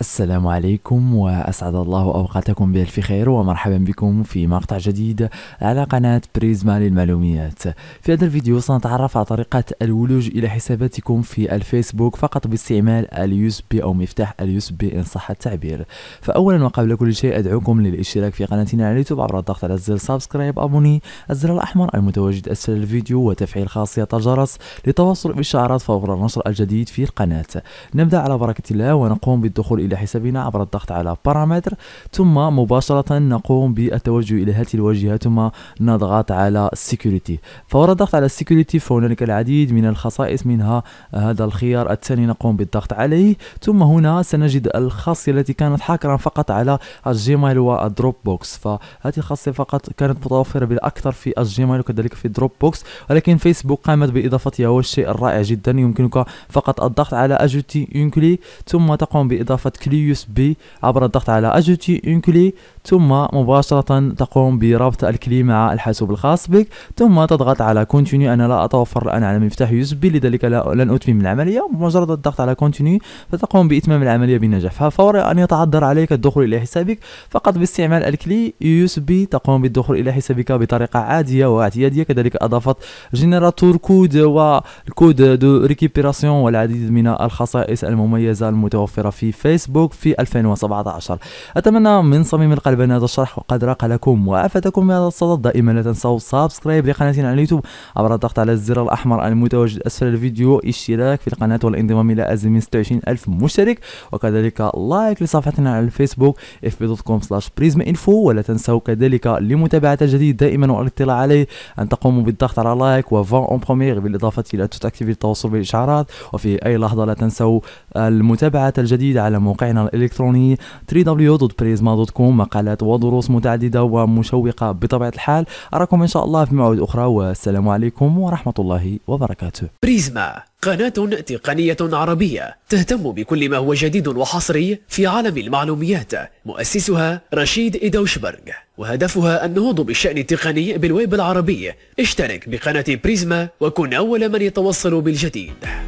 السلام عليكم وأسعد الله أوقاتكم بألف خير ومرحبا بكم في مقطع جديد على قناة بريزما للمعلومات في هذا الفيديو سنتعرف على طريقة الولوج إلى حساباتكم في الفيسبوك فقط باستعمال اليوس بي أو مفتاح اليوس بي إن صح التعبير فأولا وقبل كل شيء أدعوكم للاشتراك في قناتنا على اليوتيوب عبر الضغط على زر سبسكرايب أبوني الزر الأحمر المتواجد أسفل الفيديو وتفعيل خاصية الجرس لتواصل بالشعارات فور نشر الجديد في القناة نبدأ على بركة الله ونقوم بالدخول إلى حسابنا عبر الضغط على بارامتر ثم مباشرة نقوم بالتوجه إلى هذه الواجهة ثم نضغط على سيكوريتي فورا الضغط على سيكوريتي فهنالك العديد من الخصائص منها آه، هذا الخيار الثاني نقوم بالضغط عليه ثم هنا سنجد الخاصية التي كانت حاكرا فقط على الجيميل والدروب بوكس فهذه الخاصية فقط كانت متوفرة بالأكثر في الجيميل وكذلك في دروب بوكس ولكن فيسبوك قامت بإضافتها وهو الشيء الرائع جدا يمكنك فقط الضغط على أجوتي ينكلي ثم تقوم بإضافة كلي يو بي عبر الضغط على اجوتي اون كلي ثم مباشرة تقوم بربط الكلي مع الحاسوب الخاص بك ثم تضغط على كونتينيو انا لا اتوفر الان على مفتاح يو بي لذلك لن اتمم العملية مجرد الضغط على كونتينيو فتقوم باتمام العملية بنجاح ففور ان يتعذر عليك الدخول الى حسابك فقط باستعمال الكلي يو بي تقوم بالدخول الى حسابك بطريقة عادية واعتيادية كذلك اضافت جنراتور كود والكود دو ريكيبيراسيون والعديد من الخصائص المميزة المتوفرة في فيسبوك فيسبوك في 2017 أتمنى من صميم القلب أن هذا الشرح قد راق لكم وأفادكم بهذا الصدد دائما لا تنسوا سبسكرايب لقناتنا على اليوتيوب عبر الضغط على الزر الأحمر المتواجد أسفل الفيديو اشتراك في القناة والانضمام إلى أزمة 26 ألف مشترك وكذلك لايك لصفحتنا على الفيسبوك fb.com slash prismainfo ولا تنسوا كذلك لمتابعة الجديد دائما والاطلاع عليه أن تقوموا بالضغط على لايك وفان اون بروميير بالإضافة إلى تتأكد التواصل بالإشعارات وفي أي لحظة لا تنسوا المتابعة الجديد على موقع موقعنا الإلكتروني www.prisma.com مقالات ودروس متعددة ومشوقة بطبيعة الحال أراكم إن شاء الله في موعد أخرى والسلام عليكم ورحمة الله وبركاته بريزما قناة تقنية عربية تهتم بكل ما هو جديد وحصري في عالم المعلوميات مؤسسها رشيد إدوشبرغ وهدفها النهوض بالشأن التقني بالويب العربي اشترك بقناة بريزما وكن أول من يتوصل بالجديد